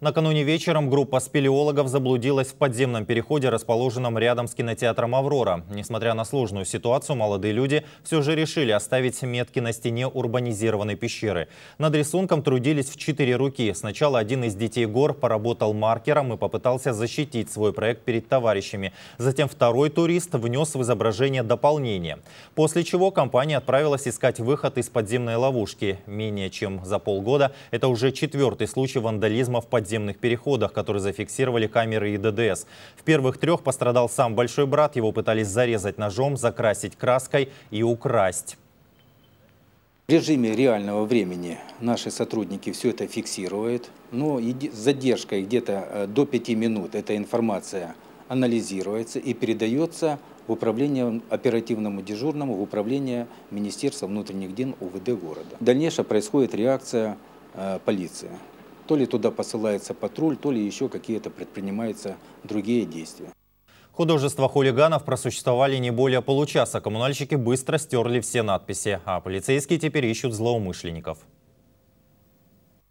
Накануне вечером группа спелеологов заблудилась в подземном переходе, расположенном рядом с кинотеатром «Аврора». Несмотря на сложную ситуацию, молодые люди все же решили оставить метки на стене урбанизированной пещеры. Над рисунком трудились в четыре руки. Сначала один из детей гор поработал маркером и попытался защитить свой проект перед товарищами. Затем второй турист внес в изображение дополнение. После чего компания отправилась искать выход из подземной ловушки. Менее чем за полгода это уже четвертый случай вандализма в подземном подземных переходах, которые зафиксировали камеры ИДДС. В первых трех пострадал сам большой брат, его пытались зарезать ножом, закрасить краской и украсть. В режиме реального времени наши сотрудники все это фиксируют, но с задержкой где-то э, до 5 минут эта информация анализируется и передается в управление оперативному дежурному, в управление Министерства внутренних дел УВД города. Дальнейшая происходит реакция э, полиции. То ли туда посылается патруль, то ли еще какие-то предпринимаются другие действия. Художества хулиганов просуществовали не более получаса. Коммунальщики быстро стерли все надписи, а полицейские теперь ищут злоумышленников.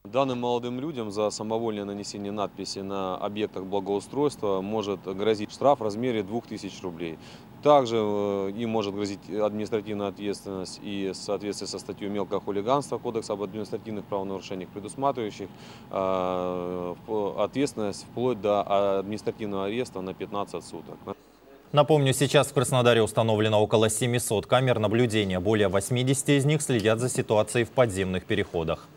Данным молодым людям за самовольное нанесение надписи на объектах благоустройства может грозить штраф в размере 2000 рублей. Также э, им может грозить административная ответственность и в соответствии со статьей «Мелкое хулиганство» Кодекса об административных правонарушениях, предусматривающих э, ответственность вплоть до административного ареста на 15 суток. Напомню, сейчас в Краснодаре установлено около 700 камер наблюдения. Более 80 из них следят за ситуацией в подземных переходах.